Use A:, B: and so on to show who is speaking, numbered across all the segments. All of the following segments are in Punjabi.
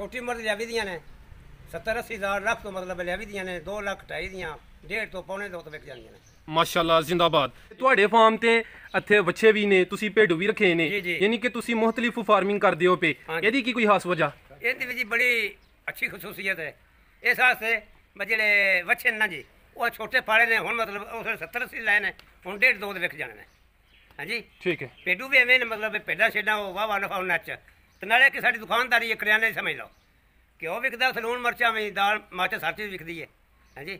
A: ਛੋਟੀ ਉਮਰ ਦੇ ਲਿਆਵੀ ਦੀਆਂ ਨੇ 70 80 ਹਜ਼ਾਰ ਲੱਖ ਤੋਂ ਮਤਲਬ ਲਿਆ ਦੀਆਂ ਨੇ 2 ਲੱਖ ਢਾਈ ਦੀਆਂ ਡੇਢ ਤੋਂ ਪੌਣੇ ਦੋ ਤੋਂ ਵਿਕ ਜਾਂਦੀਆਂ ਨੇ
B: ਮਾਸ਼ਾਅੱਲਾ ਜ਼ਿੰਦਾਬਾਦ ਤੁਹਾਡੇ ਫਾਰਮ ਤੇ ਇੱਥੇ ਬੱਚੇ ਵੀ ਨੇ ਤੁਸੀਂ ਭੇਡੂ ਵੀ ਰੱਖੇ ਨੇ ਯਾਨੀ ਕਿ ਤੁਸੀਂ ਮੁxtਲਿਫ ਫਾਰਮਿੰਗ ਕਰਦੇ ਹੋ ਪੇ ਇਹਦੀ ਕੀ ਕੋਈ ਖਾਸ ਵਜ੍ਹਾ
A: ਇਹਦੀ ਵੀ ਜੀ ਬੜੀ ਅੱਛੀ ਖਸੂਸੀਅਤ ਹੈ ਇਸ ਵਾਸਤੇ ਮਜਲੇ ਵੱਛੇ ਨਾ ਜੀ ਉਹ ਛੋਟੇ ਪਾਲੇ ਨੇ ਹੁਣ ਮਤਲਬ ਉਸ 70 80 ਲਏ ਨੇ ਹੁਣ ਡੇਢ ਦੋ ਦੇ ਵਿਕ ਜਾਣੇ ਨੇ ਹਾਂਜੀ ਠੀਕ ਹੈ ਪੇਡੂ ਵੀ ਐਵੇਂ ਨੇ ਮਤਲਬ ਪੇਡਾ ਛੇਡਾ ਉਹ ਵਾਹ ਵਾਹ ਨਫਾ ਉਹਨਾਂ ਚ ਤੇ ਨਾਲੇ ਕਿ ਸਾਡੀ ਦੁਕਾਨਦਾਰੀ ਇੱਕ ਕਰਿਆਨੇ ਸਮਝ ਲਓ ਕਿ ਉਹ ਵਿਕਦਾ ਸਲੂਨ ਮਰਚਾ ਵਿੱਚ ਦਾਲ ਮਰਚ ਸਾਰੀ ਚੀਜ਼ ਵਿਕਦੀ ਹੈ ਹਾਂਜੀ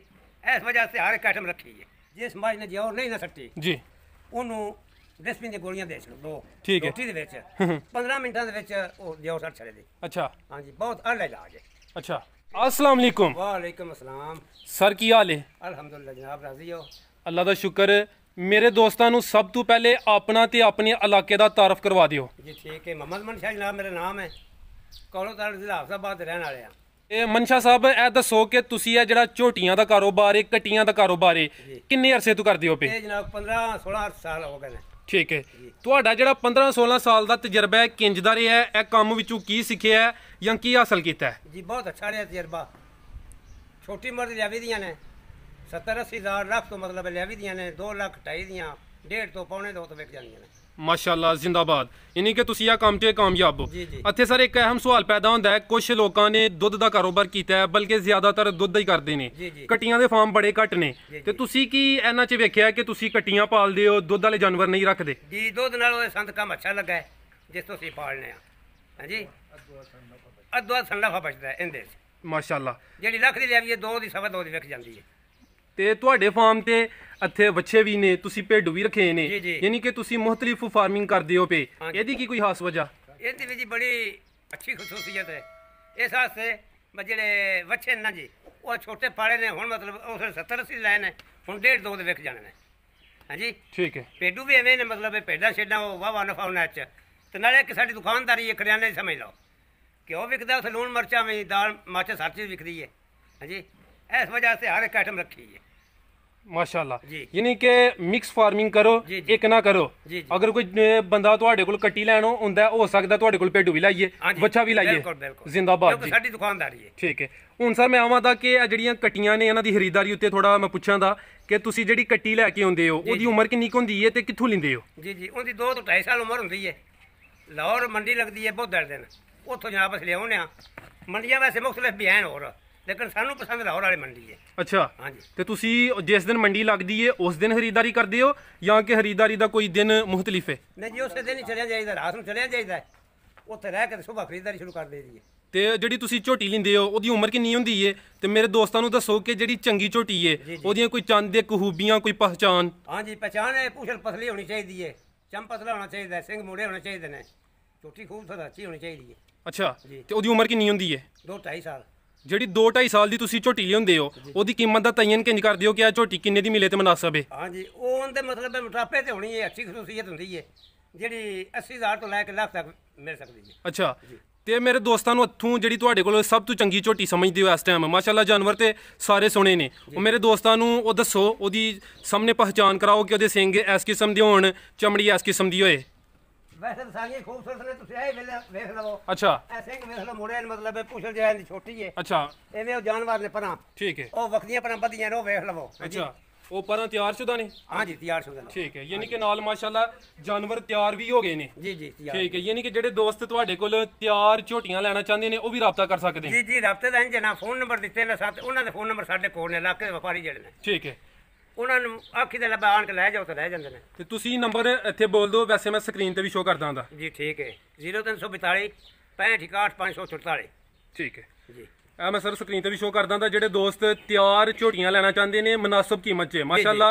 A: ਇਸ ਵਜ੍ਹਾ ਸੇ ਹਰ ਇੱਕ ਆਈਟਮ ਰੱਖੀ ਹੈ ਜੇ ਸਮਾਜ ਨੇ ਜਿਉਰ ਨਹੀਂ ਨਾ ਸੱਟੀ ਜੀ ਉਹਨੂੰ ਡਸਟਬਿਨ ਦੇ ਗੋਲੀਆਂ ਦੇ ਛੜੋ ਦੋ ਠੀਕ ਹੈ ਰੋਟੀ ਦੇ ਵਿੱਚ 15 ਮਿੰਟਾਂ ਦੇ ਵਿੱਚ ਉਹ ਦਿਓ ਸੱਟ ਛੜੇ ਦੇ ਅੱਛਾ ਹਾਂਜੀ ਬਹੁਤ ਅੱਲਾ ਇਲਾਜ ਹੈ
B: ਅੱਛਾ ਅਸਲਾਮ वालेकुम
A: वालेकुम ਅਸਲਾਮ
B: ਸਰ ਕੀ ਹਾਲ ਹੈ
A: ਅਲਹਮਦੁਲਿਲਾ ਜਨਾਬ ਰਾਜ਼ੀ ਹੋ
B: ਅੱਲਾ ਦਾ ਸ਼ੁਕਰ ਮੇਰੇ ਦੋਸਤਾਂ ਨੂੰ ਸਭ ਤੋਂ ਪਹਿਲੇ ਆਪਣਾ ਤੇ ਆਪਣੇ ਇਲਾਕੇ ਦਾ ਤਾਰਫ ਕਰਵਾ ਦਿਓ
A: ਜੀ ਠੀਕ ਹੈ ਮਮਦ ਮਨਸ਼ਾ ਜਨਾਬ ਮੇਰਾ ਨਾਮ ਹੈ ਕੋਲੋ ਤਾਰ ਜ਼ਿਲ੍ਹਾ ਹਫਸਾਬਾਦ ਦੇ ਰਹਿਣ ਵਾਲੇ ਆ
B: ਇਹ ਮਨਸ਼ਾ ਸਾਹਿਬ ਇਹ ਦੱਸੋ ਕਿ ਤੁਸੀਂ ਇਹ ਜਿਹੜਾ ਝੋਟੀਆਂ ਦਾ ਕਾਰੋਬਾਰ ਹੈ ਕਟੀਆਂ ਦਾ ਕਾਰੋਬਾਰ ਹੈ ਕਿੰਨੇ ਅਰਸੇ ਤੋਂ ਕਰਦੇ ਹੋ ਪੇ ਇਹ
A: ਜਨਾਬ 15 16 ਸਾਲ ਹੋ ਗਏ ਨੇ
B: ਠੀਕ ਹੈ ਤੁਹਾਡਾ ਜਿਹੜਾ 15 16 ਸਾਲ ਦਾ ਤਜਰਬਾ ਹੈ ਕਿੰਜ ਦਾ ਰਿਹਾ ਹੈ ਇਹ ਕੰਮ ਵਿੱਚੋਂ ਕੀ ਸਿੱਖਿਆ ਹੈ ਜਾਂ ਕੀ ਹਾਸਲ ਕੀਤਾ
A: ਹੈ ਜੀ ਬਹੁਤ ਅੱਛਾ ਰਿਹਾ ਤਜਰਬਾ ਛੋਟੀ ਮਰਦ ਜਾਵੇ ਦੀਆਂ ਨੇ 70 80000 ਲੱਖ ਤੋਂ ਮਤਲਬ ਲੈ ਵੀ ਨੇ 2 ਲੱਖ 2.5 ਦੀਆਂ ਡੇਢ ਤੋਂ ਪੌਣੇ ਦੋ ਤੋਂ ਵਿਕ ਜਾਂਦੀਆਂ ਨੇ
B: ਮਾਸ਼ਾਅੱਲਾ ਜ਼ਿੰਦਾਬਾਦ ਇਨੀ ਕਿ ਤੁਸੀਂ ਇਹ ਕੰਮ ਤੇ ਕਾਮਯਾਬ ਹੋ ਅੱਥੇ ਸਰ ਇੱਕ ਅਹਿਮ ਸਵਾਲ ਪੈਦਾ ਹੁੰਦਾ ਹੈ ਕੁਝ ਲੋਕਾਂ ਨੇ ਦੁੱਧ ਦਾ ਕਾਰੋਬਾਰ ਕੀਤਾ ਹੈ ਬਲਕਿ ਜ਼ਿਆਦਾਤਰ ਦੁੱਧ ਹੀ ਕਰਦੇ ਨੇ ਕਟੀਆਂ ਦੇ ਫਾਰਮ ਬੜੇ ਘੱਟ ਨੇ ਤੇ ਤੁਸੀਂ ਕੀ ਇਹਨਾਂ 'ਚ ਵੇਖਿਆ ਕਿ ਤੁਸੀਂ ਕਟੀਆਂ ਪਾਲਦੇ ਹੋ ਦੁੱਧ ਵਾਲੇ ਜਾਨਵਰ ਨਹੀਂ ਰੱਖਦੇ
A: ਜੀ ਦੁੱਧ ਨਾਲ ਉਹ ਸੰਦ ਕੰਮ ਅੱਛਾ ਲੱਗਾ ਹੈ ਜਿਸ ਤੋਂ ਅਸੀਂ ਪਾਲਨੇ ਆ ਹਾਂਜੀ ਅਦਵਾ ਸੰਨ ਫਾ ਬਚਦਾ ਹੈ ਇਹਦੇ ਮਾਸ਼ਾਅੱਲਾ ਜਿਹੜੀ ਲੱਖ ਦੀ ਲੈ ਆਈਏ ਦੋ ਦੀ ਸਵਾ ਦੋ ਦੀ ਵਿਕ ਜਾਂਦੀ ਹੈ
B: ਤੇ ਤੁਹਾਡੇ ਫਾਰਮ ਤੇ ਇੱਥੇ ਬੱਚੇ ਵੀ ਨੇ ਤੁਸੀਂ ਭੇਡ ਵੀ ਰੱਖੇ ਨੇ ਯਾਨੀ ਕਿ ਤੁਸੀਂ ਮੁxtਲਿਫ ਫਾਰਮਿੰਗ ਕਰਦੇ ਹੋ ਪੇ ਇਹਦੀ ਕੀ ਕੋਈ ਖਾਸ ਵਜ੍ਹਾ
A: ਇਹਦੀ ਵੀ ਜੀ ਬੜੀ ਅੱਛੀ ਖਸੂਸੀਅਤ ਹੈ ਇਸ ਵਾਸਤੇ ਜਿਹੜੇ ਬੱਚੇ ਨਾ ਜੀ ਉਹ ਛੋਟੇ ਪਾੜੇ ਨੇ ਹੁਣ ਮਤਲਬ ਉਸ 70 80 ਲੈ ਨੇ ਹੁਣ 1.5 ਦੋ ਦੇ ਵਿਕ ਜਾਣੇ ਨੇ ਹਾਂਜੀ ਠੀਕ ਹੈ ਪੇਡੂ ਵੀ ਐਵੇਂ ਨੇ ਮਤਲਬ ਪੇਡਾ ਛੇਡਾ ਉਹ ਵਾਵਾ ਨਫਾ ਉਹਨਾਂ ਚ ਤੇ ਨਾਲੇ ਇੱਕ ਸਾਡੀ ਦੁਕਾਨਦਾਰੀ ਇੱਕ ਕਰਿਆਨੇ ਸਮਝ ਲਓ ਉਹ ਵਿਕਦਾ ਉਸ ਲੂਣ ਮਰਚਾ ਵਿੱਚ ਦਾਲ ਮਾਚਾ ਸਾਰੀ ਵਿਕਦੀ ਹੈ ਹਾਂਜੀ ਇਸ ਵਜ੍ਹਾ ਸੇ ਹਰ ਇੱਕ ਆਈਟਮ ਰੱਖੀ ਹੈ
B: ਮਾਸ਼ਾਅੱਲਾ ਯਾਨੀ ਕਿ ਮਿਕਸ ਫਾਰਮਿੰਗ ਕਰੋ ਇੱਕ ਨਾ ਕਰੋ ਅਗਰ ਕੋਈ ਬੰਦਾ ਤੁਹਾਡੇ ਕੋਲ ਕੱਟੀ ਲੈਣ ਹੁੰਦਾ ਹੋ ਸਕਦਾ ਤੁਹਾਡੇ ਕੋਲ ਪੇਡੂ ਵੀ ਲਾਈਏ ਬੱਚਾ ਵੀ ਲਾਈਏ ਜ਼ਿੰਦਾਬਾਦ ਜੀ ਸਾਡੀ ਦੁਕਾਨਦਾਰੀ ਹੈ ਠੀਕ ਹੈ ਹੁਣ ਸਰ ਮੈਂ ਆਵਾਂ ਦਾ ਕਿ ਇਹ ਜਿਹੜੀਆਂ ਕੱਟੀਆਂ ਨੇ ਇਹਨਾਂ ਦੀ ਖਰੀਦਦਾਰੀ ਉੱਤੇ ਥੋੜਾ ਮੈਂ ਪੁੱਛਾਂ ਦਾ ਕਿ ਤੁਸੀਂ ਜਿਹੜੀ ਕੱਟੀ ਲੈ ਕੇ ਆਉਂਦੇ ਹੋ ਉਹਦੀ ਉਮਰ ਕਿੰਨੀ ਹੁੰਦੀ ਹੈ ਤੇ ਕਿੱਥੋਂ ਲਿੰਦੇ ਹੋ
A: ਜੀ ਜੀ ਉਹਦੀ 2 ਤੋਂ 2.5 ਸਾਲ ਉਮਰ ਹੁੰਦੀ ਹੈ ਲਾਹੌਰ ਮੰਡੀ ਲੱਗਦੀ ਹੈ ਬਹੁਤ ਦਿਨ ਉੱਥੋਂ ਜਨਾਬ ਅਸੀਂ ਲਿਆਉਂਦੇ ਆ ਮੰਡੀਆਂ ਵੈਸੇ ਮੁਖਤਲਫ ਬਿਆਨ ਹਨ ਹੋਰ ਲੇਕਿਨ ਸਾਨੂੰ ਪਸੰਦ ਲਾਹੌਰ ਵਾਲੇ ਮੰਡੀ ਹੈ ਅੱਛਾ ਹਾਂਜੀ
B: ਤੇ ਤੁਸੀਂ ਜਿਸ ਦਿਨ ਮੰਡੀ ਲੱਗਦੀ ਏ ਉਸ ਦਿਨ ਖਰੀਦਦਾਰੀ ਕਰਦੇ ਹੋ ਜਾਂ ਕਿ ਖਰੀਦਦਾਰੀ ਦਾ ਕੋਈ ਦਿਨ ਮੁxtਲਿਫ ਹੈ
A: ਨਹੀਂ ਜੀ ਉਸੇ ਦਿਨ ਹੀ ਚੜਿਆ ਜਾਈਦਾ ਰਾਤ ਨੂੰ ਚੜਿਆ ਜਾਈਦਾ ਉੱਥੇ ਰਹਿ ਕੇ ਸਵੇਰ ਖਰੀਦਦਾਰੀ ਸ਼ੁਰੂ ਕਰ ਦੇਈਦੀ ਹੈ
B: ਤੇ ਜਿਹੜੀ ਤੁਸੀਂ ਝੋਟੀ ਲਿੰਦੇ ਹੋ ਉਹਦੀ ਉਮਰ ਕਿੰਨੀ ਹੁੰਦੀ ਏ ਤੇ ਮੇਰੇ ਦੋਸਤਾਂ ਨੂੰ ਦੱਸੋ ਕਿ ਜਿਹੜੀ ਚੰਗੀ ਝੋਟੀ ਏ ਉਹਦੀਆਂ ਕੋਈ ਚੰਦ ਦੇ ਖੂਬੀਆਂ ਕੋਈ ਪਛਾਣ
A: ਹਾਂਜੀ ਪਛਾਣ ਹੈ ਪੂਛਲ ਪਸਲੀ ਹੋਣੀ ਚਾਹੀਦੀ ਏ ਚਮ ਪਤਲਾ ਹੋਣਾ ਚਾਹੀਦਾ ਸਿੰਘ ਮੋੜੇ ਹੋਣੇ ਚਾਹੀਦੇ ਨੇ ਛੋਟੀ ਖੂਬਸੂਰਤ ਅੱਛੀ ਹੋਣੀ ਚਾਹੀਦੀ ਏ
B: ਅੱਛਾ ਤੇ ਉਹਦੀ ਉਮਰ ਕਿੰਨੀ ਹੁੰਦੀ ਏ 2 2.5 ਸਾਲ ਜਿਹੜੀ 2.5 ਸਾਲ ਦੀ ਤੁਸੀਂ ਝੋਟੀ ਲਿਆਉਂਦੇ ਹੋ ਉਹਦੀ ਕੀਮਤ ਦਾ ਤਾਇਨ ਕਿੰਜ ਕਰਦੇ ਹੋ ਕਿ ਆ ਝੋਟੀ ਕਿੰਨੇ ਦੀ ਮਿਲੇ ਤੇ ਮناسب ਹੈ
A: ਹਾਂਜੀ ਉਹ ਉਹਦੇ ਮਤਲਬ ਮਟਾਪੇ ਤੇ ਹੋਣੀ ਹੈ ਅੱਛੀ ਖਸੂਸੀਅਤ ਹੁੰਦੀ ਹੈ ਜਿਹੜੀ 80000 ਤੋਂ ਲੈ ਕੇ ਲੱਖ ਤੱਕ ਮਿਲ ਸਕਦੀ ਹੈ
B: ਅੱਛਾ ਤੇ ਮੇਰੇ ਦੋਸਤਾਂ ਨੂੰ ਇੱਥੋਂ ਜਿਹੜੀ ਤੁਹਾਡੇ ਕੋਲ ਸਭ ਤੋਂ ਚੰਗੀ ਝੋਟੀ ਸਮਝਦੇ ਹੋ ਇਸ ਟਾਈਮ ਮਾਸ਼ਾਅੱਲਾ ਜਾਨਵਰ ਤੇ ਸਾਰੇ ਸੋਹਣੇ ਨੇ ਉਹ ਮੇਰੇ ਦੋਸਤਾਂ ਨੂੰ ਉਹ ਦੱਸੋ ਉਹਦੀ ਸਾਹਮਣੇ ਪਛਾਣ ਕਰਾਓ ਕਿ ਉਹਦੇ ਸਿੰਘ ਇਸ ਕਿਸਮ ਦੇ ਹੋਣ ਚਮੜੀ ਇਸ ਕਿਸਮ ਦੀ ਹੋਏ
A: ਵੈਸੇ ਤਾਂ ਸਾਰੀਆਂ ਖੂਬਸੂਰਤ ਨੇ ਤੁਸੀਂ ਇਹ ਵੇਲੇ ਵੇਖ ਲਵੋ ਅੱਛਾ ਐਸੇ ਸਿੰਘ ਵੇਖ ਲਓ ਨੇ ਮਤਲਬ ਇਹ ਪੁਸ਼ਲ ਜਿਹਾ ਦੀ ਛੋਟੀ ਹੈ ਅੱਛਾ ਐਵੇਂ ਉਹ ਜਾਨਵਰ ਨੇ ਪਰਾਂ ਠੀਕ ਹੈ ਉਹ ਵਕਤੀਆਂ ਪਰਾਂ ਬਧੀਆਂ ਨੇ ਉਹ ਵੇਖ ਲਵੋ ਅੱਛਾ
B: ਉਹ ਪਰਾਂ ਤਿਆਰ ਸ਼ੁਦਾ ਨੇ ਹਾਂਜੀ ਤਿਆਰ ਸ਼ੁਦਾ ਨੇ ਠੀਕ ਹੈ ਯਾਨੀ ਕਿ ਨਾਲ ਮਾਸ਼ਾਅੱਲਾ ਜਾਨਵਰ ਤਿਆਰ ਵੀ ਹੋ ਗਏ ਨੇ ਜੀ ਜੀ ਠੀਕ ਹੈ ਯਾਨੀ ਕਿ ਜਿਹੜੇ ਦੋਸਤ ਤੁਹਾਡੇ ਕੋਲ ਤਿਆਰ ਝੋਟੀਆਂ ਲੈਣਾ ਚਾਹੁੰਦੇ ਨੇ ਉਹ ਵੀ ਰਾਬਤਾ ਕਰ ਸਕਦੇ ਨੇ ਜੀ
A: ਜੀ ਰਾਬਤੇ ਦਾ ਜਨਾ ਫੋਨ ਨੰਬਰ ਦਿੱਤੇ ਨੇ ਸਾਥ ਉਹਨਾਂ ਦੇ ਫੋਨ ਨੰਬਰ ਸਾਡੇ ਕੋਲ ਨੇ ਇਲਾਕੇ ਦੇ ਵਪਾਰੀ ਜਿਹੜੇ ਨੇ ਠੀਕ ਹੈ ਉਹਨਾਂ ਨੂੰ ਆਖੀ ਦੇ ਲਬਾਨ ਕੇ ਲੈ ਜਾਓ ਤਾਂ ਲੈ ਜਾਂਦੇ ਨੇ
B: ਤੇ ਤੁਸੀਂ ਨੰਬਰ ਇੱਥੇ ਬੋਲ ਦਿਓ ਵੈਸੇ ਮੈਂ ਸਕਰੀਨ ਤੇ ਵੀ ਸ਼ੋਅ ਕਰਦਾ ਹਾਂ ਜੀ ਠੀਕ ਹੈ 0342 656544 ਠੀਕ ਹੈ ਜੀ ਆ ਮੈਂ ਸਰ ਸਕਰੀਨ ਤੇ ਵੀ ਸ਼ੋਅ ਕਰਦਾ ਹਾਂ ਜਿਹੜੇ ਦੋਸਤ ਤਿਆਰ ਝੋਟੀਆਂ ਲੈਣਾ ਚਾਹੁੰਦੇ ਨੇ ਮناسب ਕੀਮਤ 'ਚ ਮਾਸ਼ਾਅੱਲਾ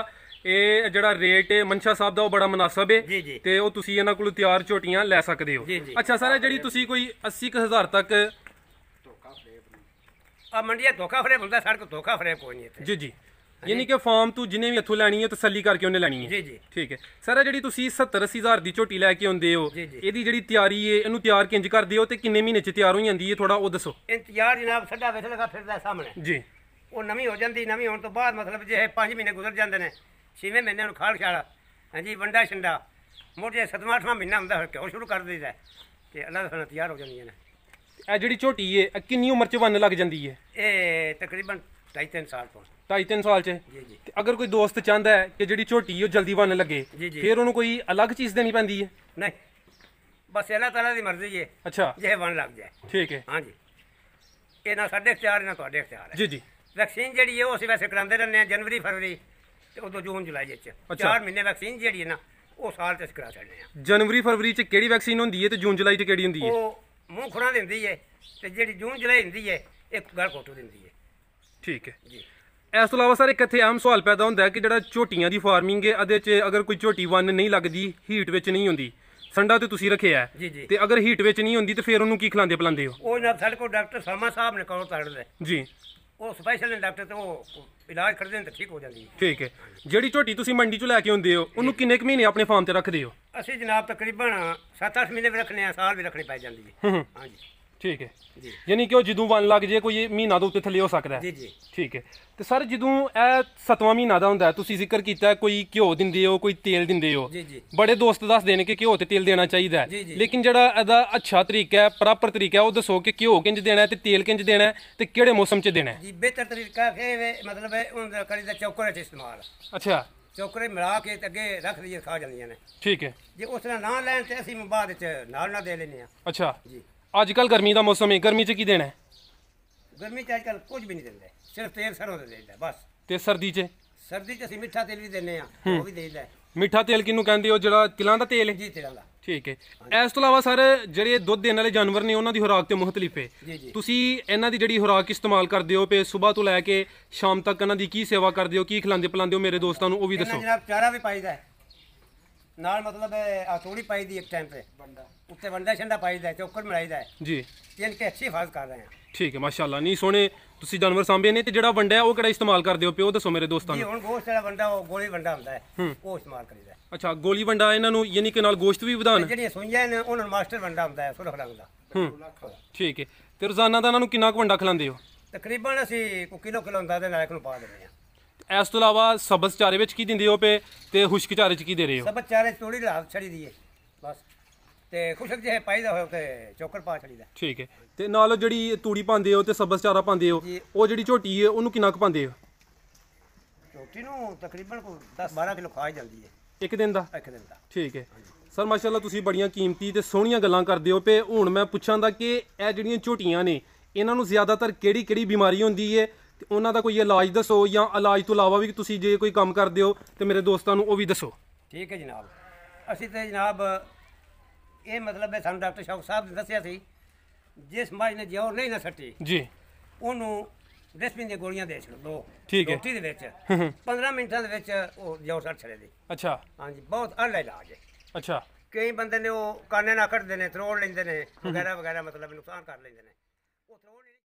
B: ਇਹ ਜਿਹੜਾ ਰੇਟ ਹੈ ਮਨਸ਼ਾ ਸਾਹਿਬ ਦਾ ਉਹ ਬੜਾ ਮناسب ਹੈ ਤੇ ਉਹ ਤੁਸੀਂ ਇਹਨਾਂ ਕੋਲੋਂ ਤਿਆਰ ਝੋਟੀਆਂ ਲੈ ਸਕਦੇ ਹੋ
A: ਅੱਛਾ ਸਰ ਜਿਹੜੀ ਤੁਸੀਂ ਕੋਈ
B: 80000 ਤੱਕ ਧੋਖਾ
A: ਫਰੇਬ ਆ ਮੰਡੀਆ ਧੋਖਾ ਫਰੇਬ ਹੁੰਦਾ ਸਾਡੇ ਕੋਲ ਧੋਖਾ ਫਰੇਬ ਕੋਈ ਨਹੀਂ ਇੱਥੇ
B: ਜੀ ਜੀ ਯਾਨੀ ਕਿ ਫਾਰਮ ਤੂੰ ਜਿੰਨੇ ਵੀ ਇੱਥੋਂ ਲੈਣੀ ਹੈ ਤਸੱਲੀ ਕਰਕੇ ਉਹਨੇ ਲੈਣੀ ਹੈ ਜੀ ਜੀ ਠੀਕ ਹੈ ਸਰ ਆ ਜਿਹੜੀ ਤੁਸੀਂ 70 80000 ਦੀ ਝੋਟੀ ਲੈ ਕੇ ਆਉਂਦੇ ਹੋ ਇਹਦੀ ਜਿਹੜੀ ਤਿਆਰੀ ਹੈ ਇਹਨੂੰ ਤਿਆਰ ਕਿੰਜ ਕਰਦੇ ਹੋ ਤੇ ਕਿੰਨੇ ਮਹੀਨੇ ਚ ਤਿਆਰ ਹੋ ਜਾਂਦੀ ਹੈ ਥੋੜਾ ਉਹ ਦੱਸੋ
A: ਇੰਤਜ਼ਾਰ ਜਨਾਬ ਸੱਡਾ ਵੇਖ ਲਗਾ ਫਿਰਦਾ ਸਾਹਮਣੇ ਜੀ ਉਹ ਨਵੀਂ ਹੋ ਜਾਂਦੀ ਨਵੀਂ ਹੋਣ ਤੋਂ ਬਾਅਦ ਮਤਲਬ ਜੇ 5 ਮਹੀਨੇ ਗੁਜ਼ਰ ਜਾਂਦੇ ਨੇ 6ਵੇਂ ਮਹੀਨੇ ਨੂੰ ਖਾਲ ਖਿਆਲਾ ਹਾਂਜੀ ਵੰਡਾ ਛੰਡਾ ਮੋਟੇ 7ਵਾਂ 8ਵਾਂ ਮਹੀਨਾ ਹੁੰਦਾ ਹੈ ਕਿਉਂ ਸ਼ੁਰੂ ਕਰ ਦਈਦਾ ਤੇ ਅੱਲਾ ਦਾ ਤਿਆਰ ਹੋ ਜਾਂਦੀਆਂ ਨੇ ਇਹ ਜਿਹੜੀ
B: ਝੋਟੀ ਹੈ ਕਿੰਨੀ ਉਮਰ ਚ ਵੰਨ ਲੱਗ ਜਾਂਦੀ ਹੈ
A: ਇਹ ਤਕਰੀਬਨ ਢਾਈ ਤਿੰਨ ਸਾਲ ਤੋਂ
B: ਢਾਈ ਤਿੰਨ ਸਾਲ ਚ ਜੀ ਜੀ ਅਗਰ ਕੋਈ ਦੋਸਤ ਚਾਹੁੰਦਾ ਹੈ ਕਿ ਜਿਹੜੀ ਝੋਟੀ ਉਹ ਜਲਦੀ ਬਣਨ ਲੱਗੇ ਫਿਰ ਉਹਨੂੰ ਕੋਈ ਅਲੱਗ ਚੀਜ਼ ਦੇਣੀ ਪੈਂਦੀ
A: ਹੈ ਨਹੀਂ ਬਸ ਇਹਨਾਂ ਤਰ੍ਹਾਂ ਦੀ ਮਰਜ਼ੀ ਹੈ ਅੱਛਾ ਜੇ ਬਣ ਲੱਗ ਜਾਏ ਠੀਕ ਹੈ ਹਾਂ ਜੀ ਇਹ ਨਾ ਸਾਡੇ ਇਖਤਿਆਰ ਨਾ ਤੁਹਾਡੇ ਇਖਤਿਆਰ ਹੈ ਜੀ ਜੀ ਵੈਕਸੀਨ ਜਿਹੜੀ ਹੈ ਉਹ ਅਸੀਂ ਵੈਸੇ ਕਰਾਉਂਦੇ ਰਹਿੰਦੇ ਹਾਂ ਜਨਵਰੀ ਫਰਵਰੀ ਤੇ ਉਦੋਂ ਜੂਨ ਜੁਲਾਈ ਵਿੱਚ ਚਾਰ ਮਹੀਨੇ ਵੈਕਸੀਨ ਜਿਹੜੀ ਹੈ ਨਾ ਉਹ ਸਾਲ ਤੇ ਕਰਾ ਸਕਦੇ
B: ਹਾਂ ਜਨਵਰੀ ਫਰਵਰੀ ਚ ਕਿਹੜੀ ਵੈਕਸੀਨ ਹੁੰਦੀ ਹੈ ਤੇ ਜੂਨ ਜੁਲਾਈ ਚ ਕਿਹੜੀ ਹੁੰਦੀ ਹੈ
A: ਉਹ ਮੂੰਹ ਖੁਰਾ ਦਿੰਦੀ ਹੈ ਤੇ ਜਿਹੜੀ ਜੂਨ ਜੁਲਾਈ ਹੁੰਦੀ ਹੈ ਇੱਕ ਗਲ ਕੋਟੂ ਦਿੰਦੀ ਹੈ ਠੀਕ ਹੈ ਜੀ ਇਸ ਤੋਂ ਇਲਾਵਾ ਸਰ ਇੱਕ
B: ਇੱਥੇ ਆਮ ਸਵਾਲ ਪੈਦਾ ਹੁੰਦਾ ਹੈ ਕਿ ਜਿਹੜਾ ਝੋਟੀਆਂ ਦੀ ਫਾਰਮਿੰਗ ਹੈ ਅਦੇ 'ਚ ਅਗਰ ਕੋਈ ਝੋਟੀ ਵੰਨ ਨਹੀਂ ਲੱਗਦੀ ਹੀਟ ਵਿੱਚ ਨਹੀਂ ਹੁੰਦੀ ਸੰਡਾ ਤੇ ਤੁਸੀਂ ਰੱਖਿਆ ਤੇ ਅਗਰ ਹੀਟ ਵਿੱਚ ਨਹੀਂ ਹੁੰਦੀ ਤੇ ਫਿਰ ਉਹਨੂੰ ਕੀ ਖਿਲਾਉਂਦੇ ਪਲਾਉਂਦੇ ਹੋ
A: ਉਹ ਨਾ ਸਾਡੇ ਕੋਲ ਡਾਕਟਰ ਸ਼ਰਮਾ ਸਾਹਿਬ ਨੇ ਕੋਲ ਤੜਦੇ ਜੀ ਉਹ ਸਪੈਸ਼ਲ ਡਾਕਟਰ ਤੇ ਉਹ ਇਲਾਜ ਕਰਦੇ ਨੇ ਤਾਂ ਠੀਕ ਹੋ ਜਾਂਦੀ ਹੈ
B: ਠੀਕ ਹੈ ਜਿਹੜੀ ਝੋਟੀ ਤੁਸੀਂ ਮੰਡੀ 'ਚੋਂ ਲੈ ਕੇ ਆਉਂਦੇ ਹੋ ਉਹਨੂੰ ਕਿੰਨੇ ਕੁ ਮਹੀਨੇ ਆਪਣੇ ਫਾਰਮ ਤੇ ਰੱਖਦੇ ਹੋ
A: ਅਸੀਂ ਜਨਾਬ ਤਕਰੀਬਨ 7-8 ਮਹੀਨੇ ਵੀ ਰੱਖਨੇ ਆ ਸਾਲ ਵੀ ਰੱਖਣੇ ਪੈ ਜਾਂਦੀ ਹੈ ਹਾਂਜੀ ਠੀਕ ਹੈ ਜੀ
B: ਯਾਨੀ ਕਿ ਉਹ ਜਦੋਂ ਬਣ ਲੱਗ ਜੇ ਕੋਈ ਮਹੀਨਾ ਤੋਂ ਉੱਤੇ ਥੱਲੇ ਹੋ ਸਕਦਾ ਹੈ ਜੀ ਜੀ ਠੀਕ ਹੈ ਤੇ ਸਰ ਜਦੋਂ ਇਹ ਸਤਵਾਂ ਮਹੀਨਾ ਦਾ ਹੁੰਦਾ ਤੁਸੀਂ ਜ਼ਿਕਰ ਕੀਤਾ ਕੋਈ ਘਿਓ ਦਿੰਦੇ ਹੋ ਕੋਈ ਤੇਲ ਦਿੰਦੇ ਹੋ ਜੀ ਜੀ ਬੜੇ ਦੋਸਤ ਦੱਸਦੇ ਨੇ ਕਿ ਘਿਓ ਤੇ ਤੇਲ ਦੇਣਾ ਚਾਹੀਦਾ ਹੈ ਲੇਕਿਨ ਜਿਹੜਾ ਇਹਦਾ ਅੱਛਾ ਤਰੀਕਾ ਹੈ ਪ੍ਰੋਪਰ ਤਰੀਕਾ ਉਹ ਦੱਸੋ ਕਿ ਘਿਓ ਕਿੰਜ ਦੇਣਾ ਹੈ ਤੇ ਤੇਲ ਕਿੰਜ ਦੇਣਾ ਹੈ ਤੇ ਕਿਹੜੇ ਮੌਸਮ 'ਚ ਦੇਣਾ ਹੈ ਜੀ
A: ਬਿਹਤਰ ਤਰੀਕਾ ਹੈ ਮਤਲਬ ਹੈ ਉਹਨਾਂ ਦਾ ਕਰੀਦਾ ਚੌਕਰੇ ਚ ਇਸਤੇਮਾਲ ਅੱਛਾ ਚੌਕਰੇ ਮਿਲਾ ਕੇ ਤੇ ਅੱਗੇ ਰੱਖ ਲਈਏ ਖਾ ਜਾਂਦੀਆਂ ਨੇ ਠੀਕ ਹੈ ਜੇ ਉਸ ਨਾਲ ਨਾ ਲੈਣ ਤੇ ਅਸੀਂ ਬਾਅਦ ਚ ਨਾਲ ਨਾ ਦੇ ਲੈਨੇ ਆ
B: ਅੱਛਾ ਜੀ ਅੱਜ ਕੱਲ ਗਰਮੀ ਦਾ ਮੌਸਮ ਹੈ ਗਰਮੀ 'ਚ ਕੀ ਦੇਣਾ ਹੈ?
A: ਗਰਮੀ ਚ ਅੱਜ ਕੱਲ ਕੁਝ ਵੀ ਨਹੀਂ ਦਿੰਦੇ ਸਿਰਫ ਤੇਲ ਸਰੋਂ ਦਾ ਦੇਈਦਾ ਬਸ ਤੇ ਸਰਦੀ 'ਚ ਸਰਦੀ ਚ ਅਸੀਂ ਮਿੱਠਾ ਤੇਲ ਵੀ ਦਿੰਨੇ ਆ ਉਹ ਵੀ ਦੇਈਦਾ
B: ਮਿੱਠਾ ਤੇਲ ਕਿਹਨੂੰ ਕਹਿੰਦੇ ਹੋ ਜਿਹੜਾ ਤਿਲਾਂ ਦਾ ਤੇਲ ਹੈ ਜੀ ਤੇਲਾਂ ਦਾ ਠੀਕ ਹੈ ਇਸ ਤੋਂ ਇਲਾਵਾ ਸਰ ਜਿਹੜੇ ਦੁੱਧ ਦੇਣ ਵਾਲੇ ਜਾਨਵਰ ਨੇ ਉਹਨਾਂ ਦੀ ਖੁਰਾਕ ਤੇ ਮੁਖਤਲਿਫ ਹੈ ਤੁਸੀਂ ਇਹਨਾਂ ਦੀ ਜਿਹੜੀ ਖੁਰਾਕ ਇਸਤੇਮਾਲ ਕਰਦੇ ਹੋ ਪੇ ਸਵੇਰ ਤੋਂ ਲੈ ਕੇ ਸ਼ਾਮ ਤੱਕ ਇਹਨਾਂ ਦੀ ਕੀ ਸੇਵਾ ਕਰਦੇ ਹੋ ਕੀ ਖਿਲਾਉਂਦੇ ਪਿਲਾਉਂਦੇ ਹੋ ਮੇਰੇ ਦੋਸਤਾਂ ਨੂੰ ਉਹ ਵੀ ਇਹਨਾਂ ਦੱਸੋ ਜਨਾਬ
A: ਚਾਰਾ ਵੀ ਪਾਈਦਾ ਹੈ ਨਾਲ ਮਤਲਬ ਆ थोड़ी ਪਾਈ ਦੀ ਇੱਕ ਟਾਈਮ ਤੇ ਬੰਦਾ ਉੱਤੇ ਬੰਦਾ ਛੰਡਾ ਪਾਈਦਾ ਦਾ ਚੌਕਰ ਮਲਾਈਦਾ ਜੀ ਇਹਨਾਂ ਕੇ ਅੱਛੀ ਹਿਫਾਜ਼ਤ ਕਰ ਰਹੇ ਆ
B: ਠੀਕ ਹੈ ਮਾਸ਼ਾਅੱਲਾ ਨਹੀਂ ਸੋਹਣੇ ਤੁਸੀਂ ਜਾਨਵਰ ਸਾਂਭੇ ਨੇ ਤੇ ਜਿਹੜਾ ਬੰਡਾ ਉਹ ਕਿਹੜਾ ਇਸਤੇਮਾਲ ਕਰਦੇ ਹੋ ਪਿਓ ਦੱਸੋ ਮੇਰੇ ਦੋਸਤਾਂ ਜੀ ਨੂੰ ਹੁਣ
A: ਗੋਸ਼ਟ ਵਾਲਾ ਵੰਡਾ ਉਹ ਗੋਲੀ ਵੰਡਾ ਹੁੰਦਾ ਹੈ ਉਹ ਇਸਤੇਮਾਲ ਕਰੀਦਾ
B: ਅੱਛਾ ਗੋਲੀ ਵੰਡਾ ਇਹਨਾਂ ਨੂੰ ਯਾਨੀ ਕਿ ਨਾਲ ਗੋਸ਼ਤ ਵੀ ਵਧਾਨ ਵਧਾਣ
A: ਜਿਹੜੀਆਂ ਸੂਈਆਂ ਨੇ ਉਹਨਾਂ ਨੂੰ ਮਾਸਟਰ ਵੰਡਾ ਹੁੰਦਾ ਹੈ ਸੁਲਖ ਰੰਗ
B: ਦਾ ਠੀਕ ਹੈ ਤੇ ਰੋਜ਼ਾਨਾ ਦਾ ਇਹਨਾਂ ਨੂੰ ਕਿੰਨਾ ਕੁ ਵੰਡਾ ਖਿਲਾਉਂਦੇ ਹੋ
A: ਤਕਰੀਬਨ ਅਸੀਂ ਕੋ ਕਿਲੋ ਕਿਲੋ ਤੇ ਨਾਲ ਇੱਕ ਨੂੰ ਪਾ ਦਿੰਦੇ ਹਾਂ
B: ਇਸ ਤੋਂ ਇਲਾਵਾ ਸਬਜ਼ ਚਾਰੇ ਵਿੱਚ ਕੀ ਦਿੰਦੇ ਹੋ ਪੇ ਤੇ ਖੁਸ਼ਕ ਚਾਰੇ ਚ ਕੀ ਦੇ ਰਹੇ ਹੋ
A: ਸਬਜ਼ ਚਾਰੇ ਥੋੜੀ ਲਾਭ ਛੜੀ ਦੀਏ ਬਸ ਤੇ ਖੁਸ਼ਕ ਜੇ ਪਾਈਦਾ ਹੋਇਆ ਤੇ ਚੋਕਰ ਪਾ ਛੜੀਦਾ
B: ਠੀਕ ਹੈ ਤੇ ਨਾਲ ਜਿਹੜੀ ਤੂੜੀ ਪਾਉਂਦੇ ਹੋ ਤੇ ਸਬਜ਼ ਚਾਰਾ ਪਾਉਂਦੇ ਹੋ ਉਹ ਜਿਹੜੀ ਝੋਟੀ ਹੈ ਉਹਨੂੰ ਕਿੰਨਾ ਕੁ ਪਾਉਂਦੇ ਹੋ
A: ਝੋਟੀ ਨੂੰ ਤਕਰੀਬਨ ਕੋ 10 12 ਕਿਲੋ ਖਾ ਜਾਂਦੀ ਹੈ
B: ਇੱਕ ਦਿਨ ਦਾ ਇੱਕ ਦਿਨ ਦਾ ਠੀਕ ਹੈ ਸਰ ਮਾਸ਼ਾਅੱਲਾ ਤੁਸੀਂ ਬੜੀਆਂ ਕੀਮਤੀ ਤੇ ਸੋਹਣੀਆਂ ਗੱਲਾਂ ਕਰਦੇ ਹੋ ਪੇ ਹੁਣ ਮੈਂ ਪੁੱਛਾਂਦਾ ਕਿ ਇਹ ਜਿਹੜੀਆਂ ਝੋਟੀਆਂ ਨੇ ਇਹਨਾਂ ਨੂੰ ਜ਼ਿਆਦਾਤਰ ਕਿਹੜੀ ਕਿਹੜੀ ਬਿਮਾਰੀ ਹੁੰਦੀ ਹੈ ਤੇ ਉਹਨਾਂ ਦਾ ਕੋਈ ਇਲਾਜ ਦੱਸੋ ਜਾਂ ਇਲਾਜ ਤੋਂ ਇਲਾਵਾ ਵੀ ਤੁਸੀਂ ਜੇ ਕੋਈ ਕੰਮ ਕਰਦੇ ਹੋ ਤੇ ਮੇਰੇ ਦੋਸਤਾਂ ਨੂੰ ਉਹ ਵੀ ਦੱਸੋ
A: ਠੀਕ ਹੈ ਜਨਾਬ ਅਸੀਂ ਤੇ ਜਨਾਬ ਇਹ ਮਤਲਬ ਹੈ ਸਾਨੂੰ ਡਾਕਟਰ ਸ਼ੌਕ ਸਾਹਿਬ ਨੇ ਦੱਸਿਆ ਸੀ ਜਿਸ ਮਰੀਜ਼ ਨੇ ਜੋਰ ਨਹੀਂ ਨਾ ਸੱਟੀ ਜੀ ਉਹਨੂੰ ਡਿਸਪਿਨ ਦੀਆਂ ਗੋਲੀਆਂ ਦੇ ਛੱਡ ਦੋ ਠੀਕ ਹੈ ਰੋਟੀ ਦੇ ਵਿੱਚ 15 ਮਿੰਟਾਂ ਦੇ ਵਿੱਚ ਉਹ ਜੋਰ ਸੱਟ ਛੜੇ ਦੀ ਅੱਛਾ ਹਾਂਜੀ ਬਹੁਤ ਅੜਲਾ ਇਲਾਜ ਹੈ ਅੱਛਾ ਕਈ ਬੰਦੇ ਨੇ ਉਹ ਕਾਨੇ ਨਾ ਕੱਢਦੇ ਨੇ ਥਰੋੜ ਲੈਂਦੇ ਨੇ ਵਗੈਰਾ ਵਗੈਰਾ ਮਤਲਬ ਨੁਕਸਾਨ ਕਰ ਲੈਂਦੇ ਨੇ